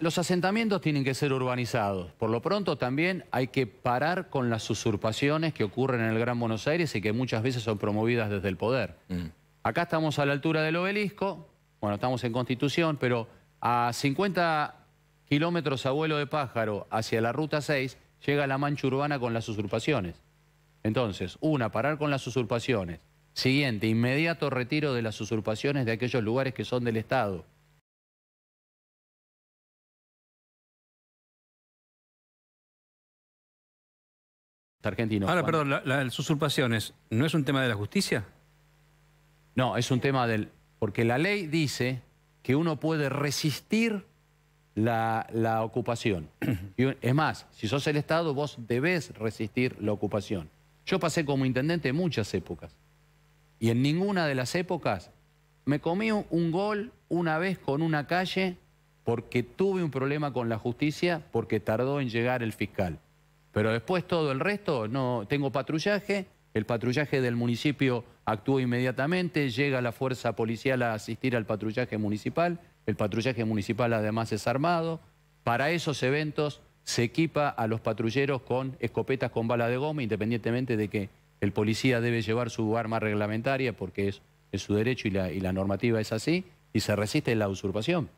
los asentamientos tienen que ser urbanizados. Por lo pronto también hay que parar con las usurpaciones que ocurren en el Gran Buenos Aires y que muchas veces son promovidas desde el poder. Mm. Acá estamos a la altura del obelisco, bueno, estamos en Constitución, pero a 50 kilómetros a vuelo de pájaro hacia la Ruta 6 llega la mancha urbana con las usurpaciones. Entonces, una, parar con las usurpaciones. Siguiente, inmediato retiro de las usurpaciones de aquellos lugares que son del Estado. argentinos. Ahora, perdón, la, las usurpaciones, ¿no es un tema de la justicia? No, es un tema del... Porque la ley dice que uno puede resistir la, ocupación. Y es más, si sos el Estado, vos debés resistir la ocupación. Yo pasé como intendente muchas épocas. Y en ninguna de las épocas me comí un gol una vez con una calle porque tuve un problema con la justicia, porque tardó en llegar el fiscal. Pero después todo el resto, no tengo patrullaje, el patrullaje del municipio actúa inmediatamente, llega la fuerza policial a asistir al patrullaje municipal, el patrullaje municipal además es armado. Para esos eventos se equipa a los patrulleros con escopetas con bala de goma, independientemente de que el policía debe llevar su arma reglamentaria porque es, su derecho y la, y la normativa es así, y se resiste la usurpación.